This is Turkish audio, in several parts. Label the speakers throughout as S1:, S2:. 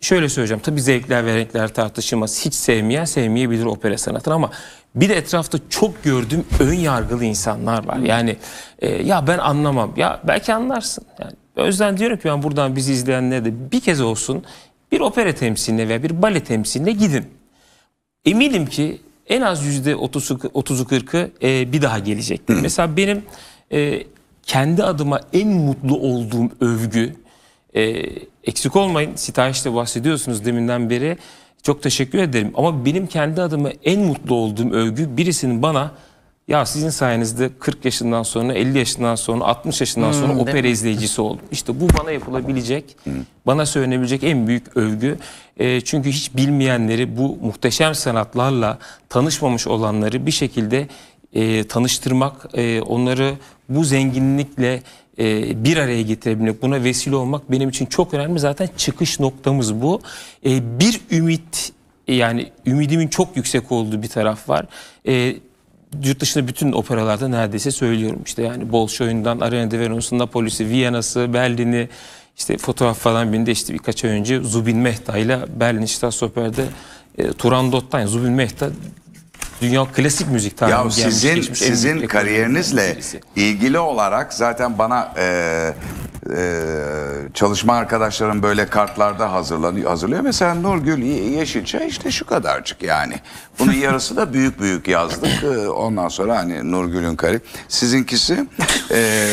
S1: şöyle söyleyeceğim. Tabii zevkler ve renkler tartışılmaz. Hiç sevmeyen sevmeyebilir opera sanatını ama bir de etrafta çok gördüğüm ön yargılı insanlar var. Yani e, ya ben anlamam. Ya belki anlarsın. Yani o yüzden diyorum ki ben buradan bizi izleyenlere de bir kez olsun bir opera temsiline veya bir bale temsiline gidin. Eminim ki en az yüzde 30'u 40'ı e, bir daha gelecektir. Mesela benim e, kendi adıma en mutlu olduğum övgü e, eksik olmayın. Sitayiş'te bahsediyorsunuz deminden beri. Çok teşekkür ederim. Ama benim kendi adıma en mutlu olduğum övgü birisinin bana ya sizin sayenizde 40 yaşından sonra, 50 yaşından sonra, 60 yaşından sonra hmm, opera izleyicisi oldum. İşte bu bana yapılabilecek, hmm. bana söylenebilecek en büyük övgü. E, çünkü hiç bilmeyenleri bu muhteşem sanatlarla tanışmamış olanları bir şekilde e, tanıştırmak, e, onları bu zenginlikle e, bir araya getirebilmek, buna vesile olmak benim için çok önemli. Zaten çıkış noktamız bu. E, bir ümit e, yani ümidimin çok yüksek olduğu bir taraf var. yurt dışında bütün operalarda neredeyse söylüyorum. İşte yani Bolşoy'undan Arena de Veron'su, Napoli'si, Viyana'sı, Berlin'i işte fotoğraf falan birinde işte birkaç ay önce Zubin Mehta ile Berlin Staatsoper'de e, Turandot'tan Zubin Mehta Dünya klasik müzik tarihinin ya gelmiş, sizin geçmiş, sizin kariyerinizle
S2: ilgili olarak zaten bana e, e, çalışma arkadaşlarım böyle kartlarda hazırlanıyor hazırlıyor mesela Nurgül Yeşilçay işte şu kadarcık yani bunun yarısı da büyük büyük yazdık e, ondan sonra hani Nurgül'ün karı sizinkisi e,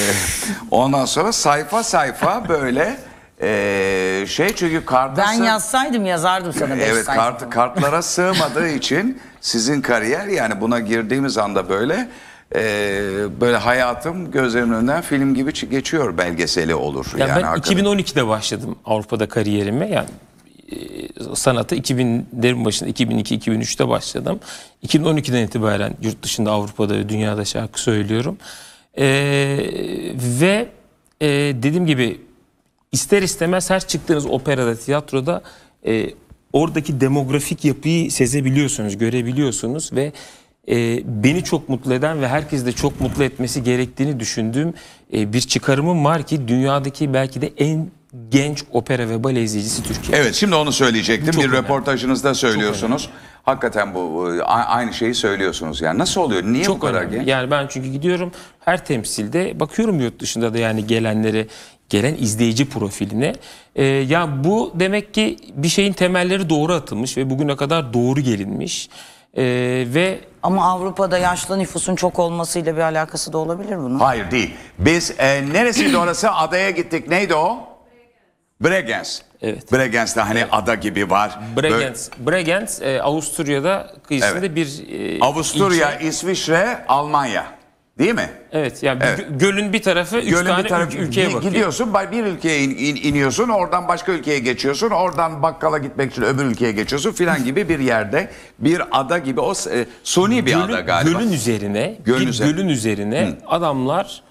S2: ondan sonra sayfa sayfa böyle ee, şey çünkü kartası... Ben yazsaydım yazardım sana 5 Evet kart, kartlara sığmadığı için sizin kariyer yani buna girdiğimiz anda böyle e, böyle hayatım gözlerimin önünden film gibi geçiyor belgeseli olur. Ya yani ben hakikaten.
S1: 2012'de başladım Avrupa'da kariyerime yani e, sanata 2000'lerin başında 2002-2003'te başladım. 2012'den itibaren yurt dışında Avrupa'da ve dünyada şarkı söylüyorum. Ee, ve e, dediğim gibi ister istemez her çıktığınız operada, tiyatroda e, oradaki demografik yapıyı sezebiliyorsunuz, görebiliyorsunuz ve e, beni çok mutlu eden ve herkes de çok mutlu etmesi gerektiğini düşündüğüm e, bir çıkarımım var ki dünyadaki belki de en genç opera ve bale izleyicisi Türkiye.
S2: Evet şimdi onu söyleyecektim. Çok bir önemli. röportajınızda söylüyorsunuz. Hakikaten bu e, aynı şeyi söylüyorsunuz yani. Nasıl oluyor? Niye Çok bu kadar önemli.
S1: genç? Yani ben çünkü gidiyorum her temsilde bakıyorum yurt dışında da yani gelenlere gelen izleyici profiline. E, ya bu demek ki bir şeyin temelleri doğru atılmış ve bugüne kadar doğru gelinmiş. E, ve
S2: ama Avrupa'da yaşlı nüfusun çok olmasıyla bir alakası da olabilir bunun. Hayır değil. Biz e, neresiydi orası? Adaya gittik. Neydi o? Bregenz. Evet. de hani evet. ada gibi var. Bregenz,
S1: Böyle... Bregenz e, Avusturya'da
S2: kıyısında evet. bir e, Avusturya, ilçe. İsviçre, Almanya. Değil mi? Evet. Yani evet. gölün bir tarafı üç gölün tane bir tarafı, ülkeye bakıyor. Gidiyorsun bir ülkeye in, in, iniyorsun oradan başka ülkeye geçiyorsun oradan bakkala gitmek için öbür ülkeye geçiyorsun filan gibi bir yerde bir ada gibi o e, suni bir gölün, ada galiba. Gölün üzerine gölün, bir üzerine. gölün üzerine Hı. adamlar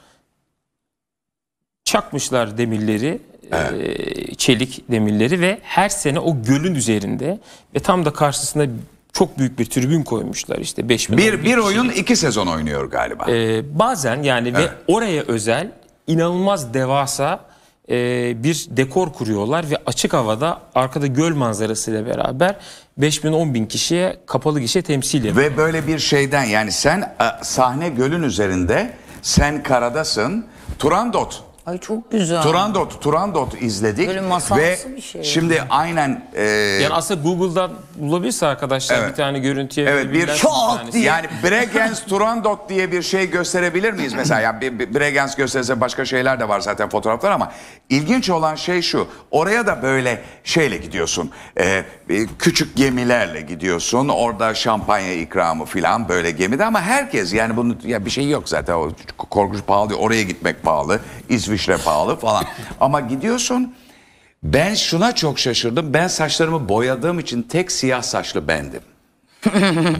S1: çakmışlar demirleri e, evet. e, çelik demirleri ve her sene o gölün üzerinde ve tam da karşısında çok büyük bir tribün koymuşlar işte bin Bir, bir oyun iki sezon oynuyor galiba. Ee, bazen yani evet. ve oraya özel inanılmaz devasa e, bir dekor kuruyorlar ve açık havada arkada
S2: göl manzarasıyla beraber bin 10 bin kişiye kapalı gişe temsil ediyor. Ve böyle bir şeyden yani sen e, sahne gölün üzerinde sen karadasın Turandot Ay çok güzel. Turandot, Turandot izledik Böyle ve bir şey. şimdi aynen e, yani aslında Google'dan bulabilirse arkadaşlar Evet. bir tane görüntüye Evet, bir- Çok diye. yani Bregenz Turandot diye bir şey gösterebilir miyiz mesela? Ya bir, bir Bregenz gösterirse başka şeyler de var zaten fotoğraflar ama ilginç olan şey şu. Oraya da böyle şeyle gidiyorsun. e, küçük gemilerle gidiyorsun. Orada şampanya ikramı filan böyle gemide ama herkes yani bunu ya bir şey yok zaten. O korkunç pahalı. Oraya gitmek pahalı. İsviçre pahalı falan. Ama gidiyorsun ben şuna çok şaşırdım. Ben saçlarımı boyadığım için tek siyah saçlı bendim.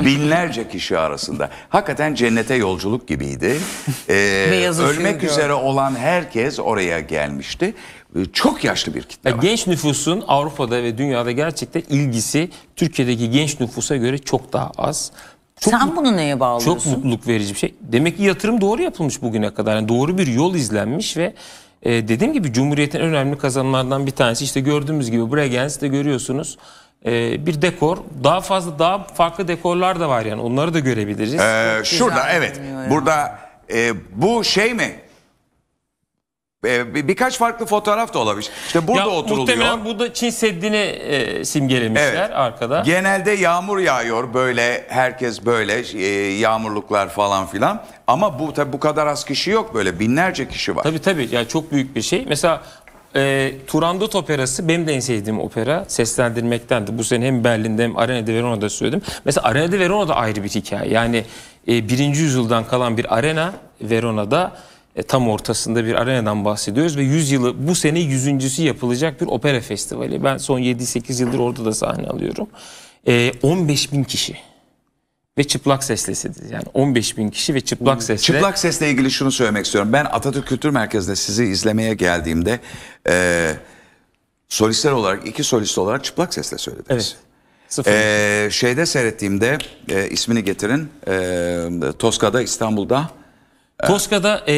S2: Binlerce kişi arasında. Hakikaten cennete yolculuk gibiydi. Ee, ölmek gör. üzere olan herkes oraya gelmişti. Ee, çok yaşlı bir kitle
S1: var. genç nüfusun Avrupa'da ve dünyada gerçekten ilgisi Türkiye'deki genç nüfusa göre çok daha az. Çok Sen mut, bunu neye bağlıyorsun? Çok mutluluk verici bir şey. Demek ki yatırım doğru yapılmış bugüne kadar. Yani doğru bir yol izlenmiş ve e, dediğim gibi Cumhuriyet'in önemli kazanımlarından bir tanesi. işte gördüğümüz gibi Bregenz'i de görüyorsunuz. E, bir dekor. Daha fazla daha farklı dekorlar da var yani. Onları da görebiliriz.
S2: Ee, şurada evet. Burada e, bu şey mi? Ee, birkaç farklı fotoğraf da olabilir. İşte burada ya, oturuluyor. Muhtemelen
S1: burada Çin Seddi'ni
S2: e, simgelemişler evet. arkada. Genelde yağmur yağıyor böyle herkes böyle e, yağmurluklar falan filan. Ama bu tabii bu kadar az kişi yok böyle binlerce kişi var. Tabii tabii yani çok büyük bir şey. Mesela e, Turandot Operası benim de en sevdiğim opera
S1: Seslendirmekten de Bu sene hem Berlin'de hem Arena'da Verona'da söyledim. Mesela Arena'da Verona'da ayrı bir hikaye. Yani e, birinci yüzyıldan kalan bir arena Verona'da e, tam ortasında bir arenadan bahsediyoruz ve 100 yılı bu sene 100.sü yapılacak bir opera festivali. Ben son 7-8 yıldır orada da sahne alıyorum. E, 15 bin kişi ve çıplak
S2: seslesidir. Yani 15 bin kişi ve çıplak hmm. sesle. Çıplak sesle ilgili şunu söylemek istiyorum. Ben Atatürk Kültür Merkezi'nde sizi izlemeye geldiğimde e, solistler olarak iki solist olarak çıplak sesle söylediniz. Evet. Sıfır. E, şeyde seyrettiğimde e, ismini getirin. E, Toska'da İstanbul'da Toska'da e,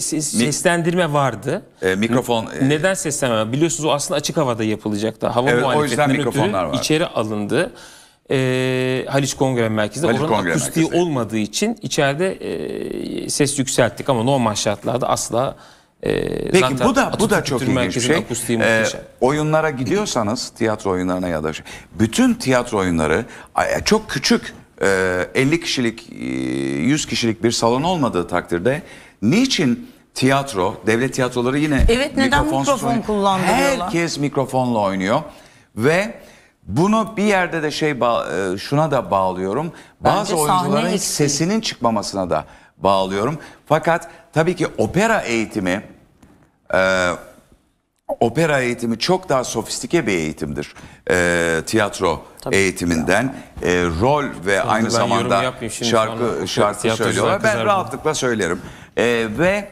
S2: ses, Mi- seslendirme
S1: vardı. E, mikrofon. e, Neden seslenme? Biliyorsunuz o aslında açık havada yapılacaktı. Hava Evet, o yüzden mikrofonlar var. İçeri alındı. E, Haliç Kongre Merkezi'nde Haliç oranın Kongre akustiği Merkezi'nde. olmadığı için içeride e, ses yükselttik ama normal şartlarda asla
S2: e, Peki zaten bu da bu da çok ilginç bir şey. Akustiği Ee, oyunlara gidiyorsanız tiyatro oyunlarına ya da şey- bütün tiyatro oyunları çok küçük 50 ee, kişilik, 100 e, kişilik bir salon olmadığı takdirde niçin tiyatro, devlet tiyatroları yine evet, neden mikrofon, mikrofon Herkes mikrofonla oynuyor ve bunu bir yerde de şey e, şuna da bağlıyorum. Bence Bazı oyuncuların sesinin çıkmamasına da bağlıyorum. Fakat tabii ki opera eğitimi e, opera eğitimi çok daha sofistike bir eğitimdir. E, tiyatro Tabii. eğitiminden e, rol ve Tabii aynı zamanda şarkı şarkı söylüyorlar. Ben rahatlıkla söylerim. E, ve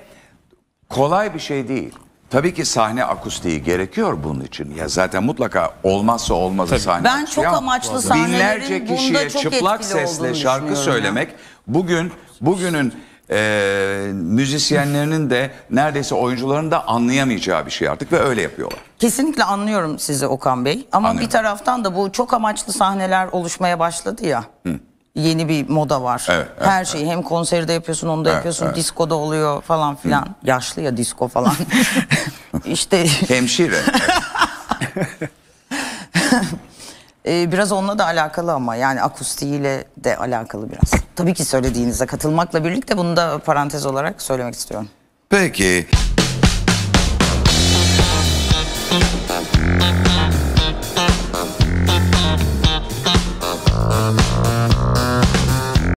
S2: kolay bir şey değil. Tabii ki sahne akustiği gerekiyor bunun için. Ya zaten mutlaka olmazsa olmazı Tabii. sahne. Ben çok amaçlı sahnelerin binlerce kişiye çıplak sesle şarkı söylemek bugün bugünün e, müzisyenlerinin de neredeyse oyuncuların da anlayamayacağı bir şey artık ve öyle yapıyorlar. Kesinlikle anlıyorum sizi Okan Bey ama Anlıyorum. bir taraftan da bu çok amaçlı sahneler oluşmaya başladı ya. Hı. Yeni bir moda var. Evet, evet, Her şeyi hem konserde yapıyorsun, onu da Evet, yapıyorsun, evet. diskoda oluyor falan filan. Yaşlı ya disko falan. İşte. Hemşire. Ee, biraz onunla da alakalı ama yani akustiğiyle de alakalı biraz. Tabii ki söylediğinize katılmakla birlikte bunu da parantez olarak söylemek istiyorum. Peki.